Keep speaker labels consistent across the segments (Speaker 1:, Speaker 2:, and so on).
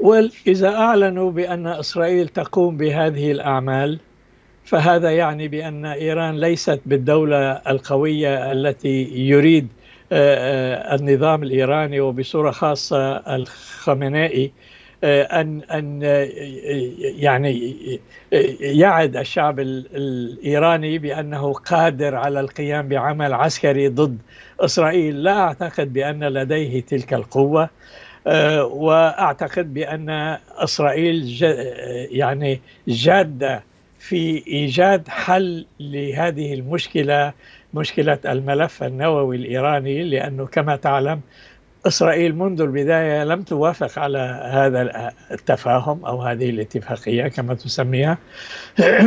Speaker 1: وإذا أعلنوا بأن إسرائيل تقوم بهذه الأعمال فهذا يعني بأن إيران ليست بالدولة القوية التي يريد آه، آه، النظام الإيراني وبصورة خاصة الخمينائي آه، أن أن يعني يعد الشعب الإيراني بأنه قادر على القيام بعمل عسكري ضد إسرائيل لا أعتقد بأن لديه تلك القوة آه، واعتقد بان اسرائيل آه، يعني جاده في ايجاد حل لهذه المشكله مشكله الملف النووي الايراني لانه كما تعلم اسرائيل منذ البدايه لم توافق على هذا التفاهم او هذه الاتفاقيه كما تسميها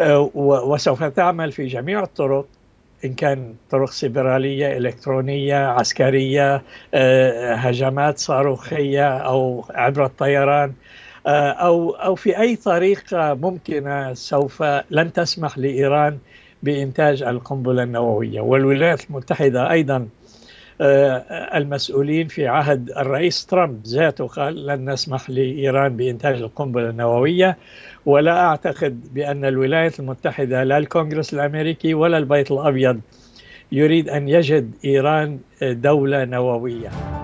Speaker 1: آه، وسوف تعمل في جميع الطرق إن كان طرق سيبرالية إلكترونية عسكرية آه، هجمات صاروخية أو عبر الطيران آه، أو أو في أي طريقة ممكنة سوف لن تسمح لإيران بإنتاج القنبلة النووية والولايات المتحدة أيضا آه، المسؤولين في عهد الرئيس ترامب ذاته قال لن نسمح لإيران بإنتاج القنبلة النووية ولا أعتقد بأن الولايات المتحدة لا الكونغرس الأمريكي ولا البيت الأبيض يريد أن يجد إيران دولة نووية